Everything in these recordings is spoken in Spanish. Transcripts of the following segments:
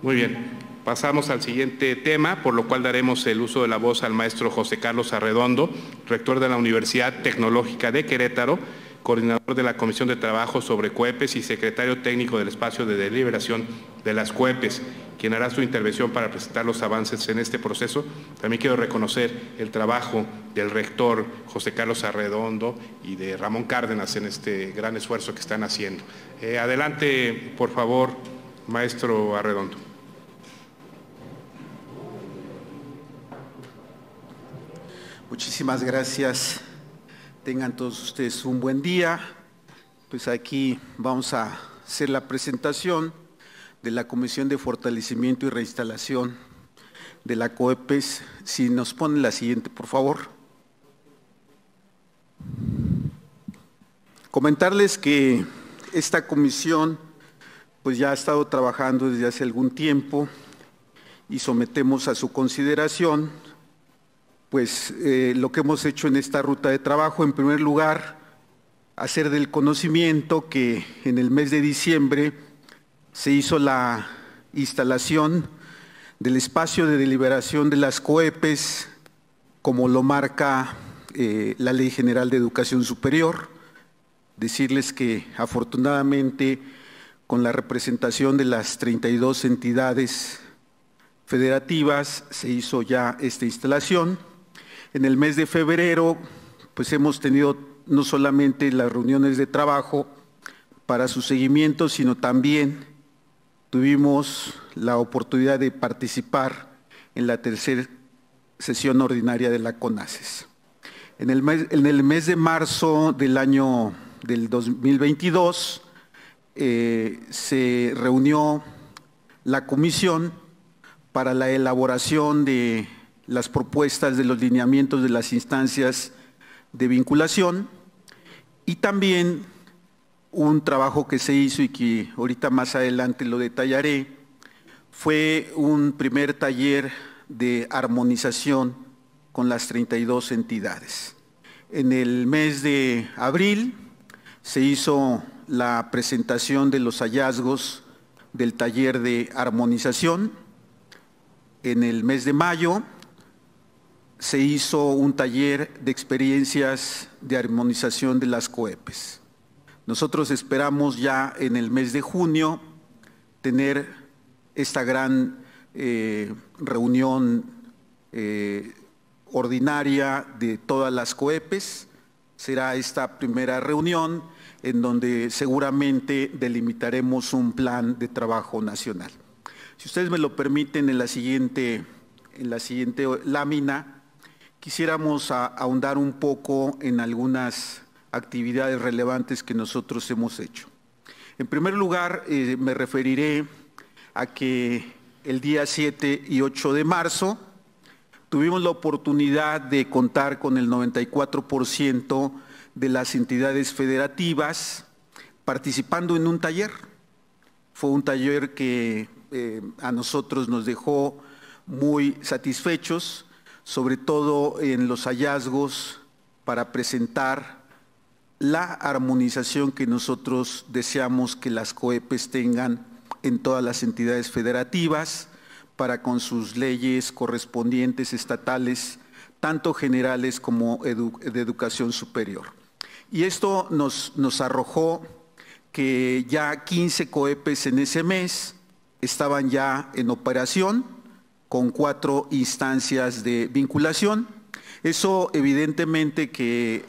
Muy bien. Pasamos al siguiente tema, por lo cual daremos el uso de la voz al maestro José Carlos Arredondo, rector de la Universidad Tecnológica de Querétaro, coordinador de la Comisión de Trabajo sobre CUEPES y secretario técnico del espacio de deliberación de las CUEPES, quien hará su intervención para presentar los avances en este proceso. También quiero reconocer el trabajo del rector José Carlos Arredondo y de Ramón Cárdenas en este gran esfuerzo que están haciendo. Eh, adelante, por favor, maestro Arredondo. Muchísimas gracias. Tengan todos ustedes un buen día. Pues aquí vamos a hacer la presentación de la Comisión de Fortalecimiento y Reinstalación de la COEPES. Si nos ponen la siguiente, por favor. Comentarles que esta comisión pues ya ha estado trabajando desde hace algún tiempo y sometemos a su consideración pues eh, lo que hemos hecho en esta ruta de trabajo, en primer lugar, hacer del conocimiento que en el mes de diciembre se hizo la instalación del espacio de deliberación de las COEPES, como lo marca eh, la Ley General de Educación Superior. Decirles que afortunadamente con la representación de las 32 entidades federativas se hizo ya esta instalación en el mes de febrero, pues hemos tenido no solamente las reuniones de trabajo para su seguimiento, sino también tuvimos la oportunidad de participar en la tercera sesión ordinaria de la CONACES. En el mes, de marzo del año del 2022 eh, se reunió la comisión para la elaboración de las propuestas de los lineamientos de las instancias de vinculación y también un trabajo que se hizo y que ahorita más adelante lo detallaré, fue un primer taller de armonización con las 32 entidades. En el mes de abril se hizo la presentación de los hallazgos del taller de armonización. En el mes de mayo se hizo un taller de experiencias de armonización de las coepes. Nosotros esperamos ya en el mes de junio tener esta gran eh, reunión eh, ordinaria de todas las coepes. Será esta primera reunión en donde seguramente delimitaremos un plan de trabajo nacional. Si ustedes me lo permiten, en la siguiente lámina Quisiéramos ahondar un poco en algunas actividades relevantes que nosotros hemos hecho. En primer lugar, eh, me referiré a que el día 7 y 8 de marzo tuvimos la oportunidad de contar con el 94% de las entidades federativas participando en un taller. Fue un taller que eh, a nosotros nos dejó muy satisfechos sobre todo en los hallazgos para presentar la armonización que nosotros deseamos que las COEPES tengan en todas las entidades federativas para con sus leyes correspondientes estatales, tanto generales como de educación superior. Y esto nos, nos arrojó que ya 15 COEPES en ese mes estaban ya en operación, con cuatro instancias de vinculación. Eso evidentemente que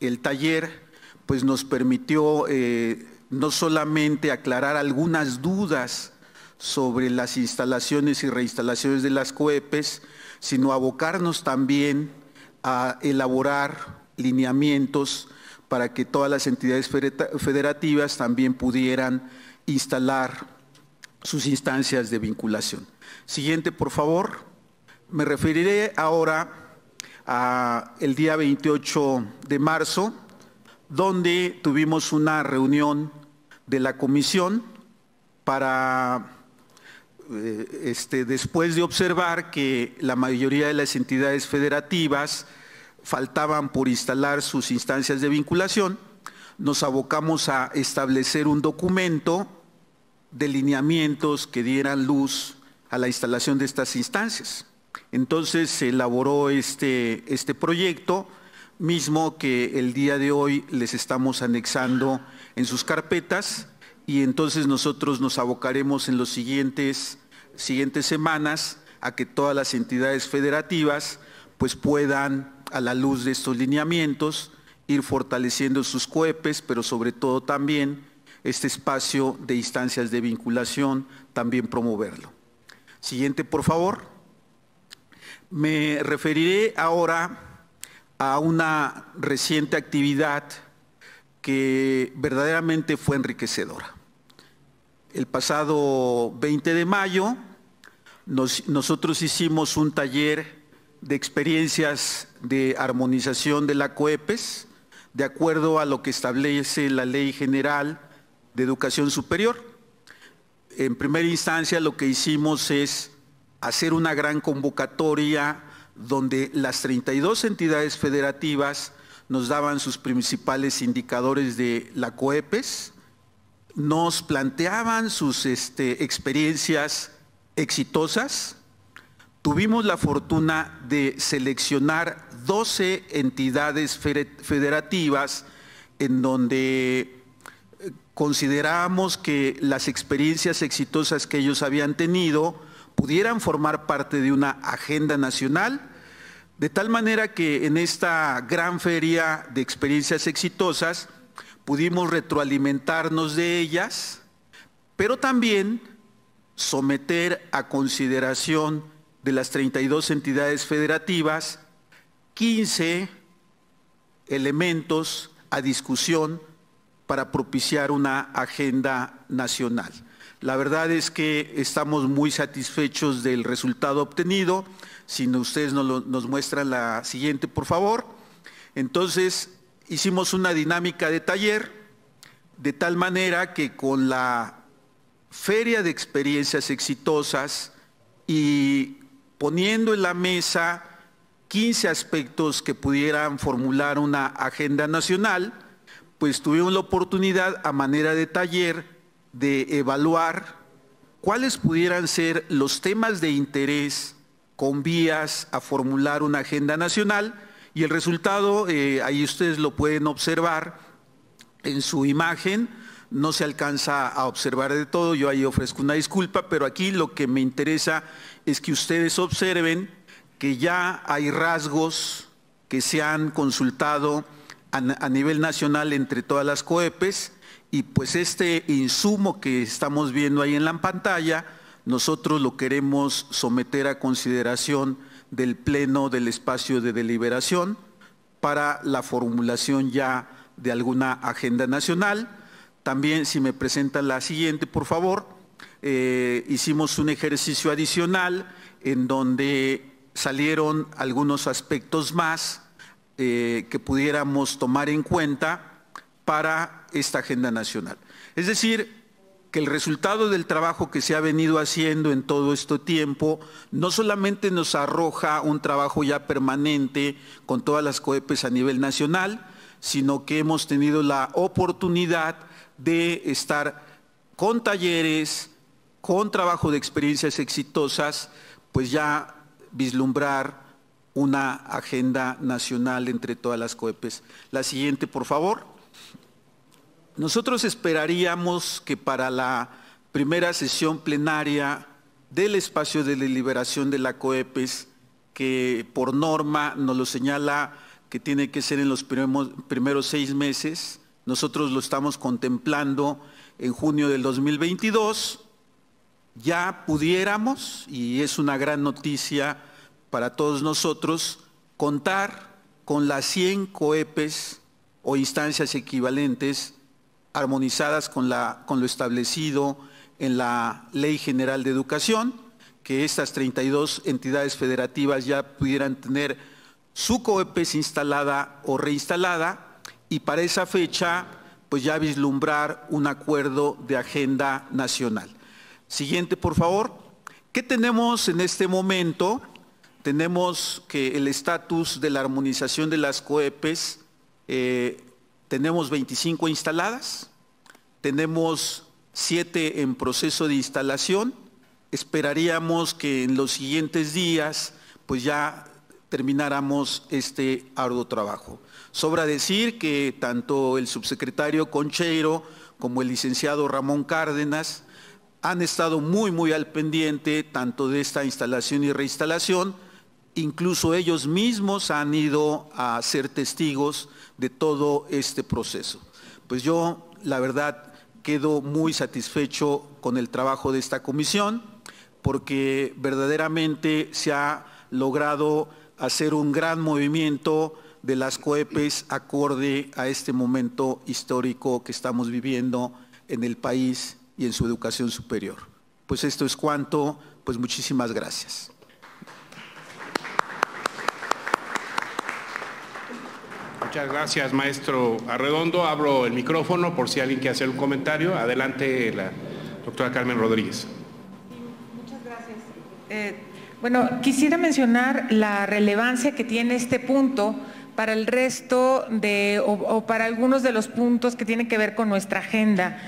el taller pues nos permitió eh, no solamente aclarar algunas dudas sobre las instalaciones y reinstalaciones de las COEPES, sino abocarnos también a elaborar lineamientos para que todas las entidades federativas también pudieran instalar sus instancias de vinculación. Siguiente, por favor. Me referiré ahora al el día 28 de marzo, donde tuvimos una reunión de la comisión para, eh, este, después de observar que la mayoría de las entidades federativas faltaban por instalar sus instancias de vinculación, nos abocamos a establecer un documento de lineamientos que dieran luz a la instalación de estas instancias. Entonces se elaboró este, este proyecto mismo que el día de hoy les estamos anexando en sus carpetas y entonces nosotros nos abocaremos en las siguientes, siguientes semanas a que todas las entidades federativas pues puedan, a la luz de estos lineamientos, ir fortaleciendo sus COEPES, pero sobre todo también este espacio de instancias de vinculación, también promoverlo. Siguiente, por favor. Me referiré ahora a una reciente actividad que verdaderamente fue enriquecedora. El pasado 20 de mayo nosotros hicimos un taller de experiencias de armonización de la COEPES, de acuerdo a lo que establece la Ley General de Educación Superior en primera instancia lo que hicimos es hacer una gran convocatoria donde las 32 entidades federativas nos daban sus principales indicadores de la COEPES, nos planteaban sus este, experiencias exitosas. Tuvimos la fortuna de seleccionar 12 entidades federativas en donde Consideramos que las experiencias exitosas que ellos habían tenido pudieran formar parte de una agenda nacional, de tal manera que en esta gran feria de experiencias exitosas pudimos retroalimentarnos de ellas, pero también someter a consideración de las 32 entidades federativas 15 elementos a discusión para propiciar una agenda nacional. La verdad es que estamos muy satisfechos del resultado obtenido. Si ustedes nos, nos muestran la siguiente, por favor. Entonces, hicimos una dinámica de taller, de tal manera que con la feria de experiencias exitosas y poniendo en la mesa 15 aspectos que pudieran formular una agenda nacional, pues tuvimos la oportunidad a manera de taller de evaluar cuáles pudieran ser los temas de interés con vías a formular una agenda nacional y el resultado, eh, ahí ustedes lo pueden observar en su imagen, no se alcanza a observar de todo, yo ahí ofrezco una disculpa, pero aquí lo que me interesa es que ustedes observen que ya hay rasgos que se han consultado a, nivel nacional entre todas las COEPES y pues este insumo que estamos viendo ahí en la pantalla, nosotros lo queremos someter a consideración del pleno del espacio de deliberación para la formulación ya de alguna agenda nacional. También, si me presentan la siguiente, por favor, eh, hicimos un ejercicio adicional en donde salieron algunos aspectos más eh, que pudiéramos tomar en cuenta para esta agenda nacional. Es decir, que el resultado del trabajo que se ha venido haciendo en todo este tiempo no solamente nos arroja un trabajo ya permanente con todas las COEPES a nivel nacional, sino que hemos tenido la oportunidad de estar con talleres, con trabajo de experiencias exitosas, pues ya vislumbrar una agenda nacional entre todas las COEPES. La siguiente, por favor. Nosotros esperaríamos que para la primera sesión plenaria del espacio de deliberación de la COEPES, que por norma nos lo señala que tiene que ser en los primeros, primeros seis meses, nosotros lo estamos contemplando en junio del 2022, ya pudiéramos, y es una gran noticia, para todos nosotros contar con las 100 COEPES o instancias equivalentes armonizadas con, la, con lo establecido en la Ley General de Educación, que estas 32 entidades federativas ya pudieran tener su COEPES instalada o reinstalada y para esa fecha pues ya vislumbrar un acuerdo de agenda nacional. Siguiente, por favor. ¿Qué tenemos en este momento? tenemos que el estatus de la armonización de las Coepes, eh, tenemos 25 instaladas, tenemos 7 en proceso de instalación, esperaríamos que en los siguientes días pues ya termináramos este arduo trabajo. Sobra decir que tanto el subsecretario Concheiro como el licenciado Ramón Cárdenas han estado muy, muy al pendiente tanto de esta instalación y reinstalación, Incluso ellos mismos han ido a ser testigos de todo este proceso. Pues yo, la verdad, quedo muy satisfecho con el trabajo de esta comisión, porque verdaderamente se ha logrado hacer un gran movimiento de las COEPES acorde a este momento histórico que estamos viviendo en el país y en su educación superior. Pues esto es cuanto, pues muchísimas gracias. Muchas gracias, maestro Arredondo. Abro el micrófono por si alguien quiere hacer un comentario. Adelante, la doctora Carmen Rodríguez. Muchas gracias. Eh, bueno, quisiera mencionar la relevancia que tiene este punto para el resto de, o, para algunos de los puntos que tienen que ver con nuestra agenda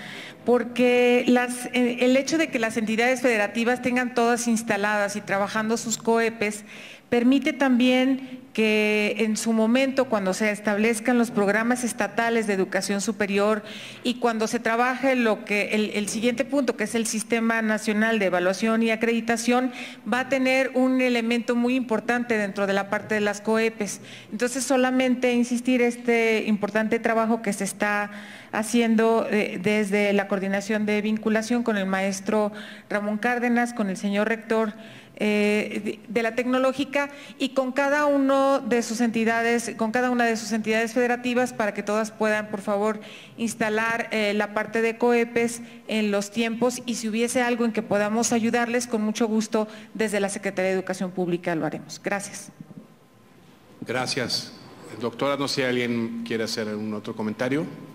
porque eh, el hecho de que las entidades federativas tengan todas instaladas y trabajando sus COEPES Permite también que en su momento, cuando se establezcan los programas estatales de educación superior y cuando se trabaje lo que el, siguiente punto, que es el Sistema Nacional de Evaluación y Acreditación, va a tener un elemento muy importante dentro de la parte de las COEPES. Entonces, solamente insistir este importante trabajo que se está haciendo eh, desde la coordinación de vinculación con el maestro Ramón Cárdenas, con el señor rector. Eh, de la tecnológica y con cada uno de sus entidades, con cada una de sus entidades federativas para que todas puedan, por favor, instalar eh, la parte de COEPES en los tiempos y si hubiese algo en que podamos ayudarles, con mucho gusto desde la Secretaría de Educación Pública lo haremos. Gracias. Gracias. Doctora, no sé si alguien quiere hacer un otro comentario.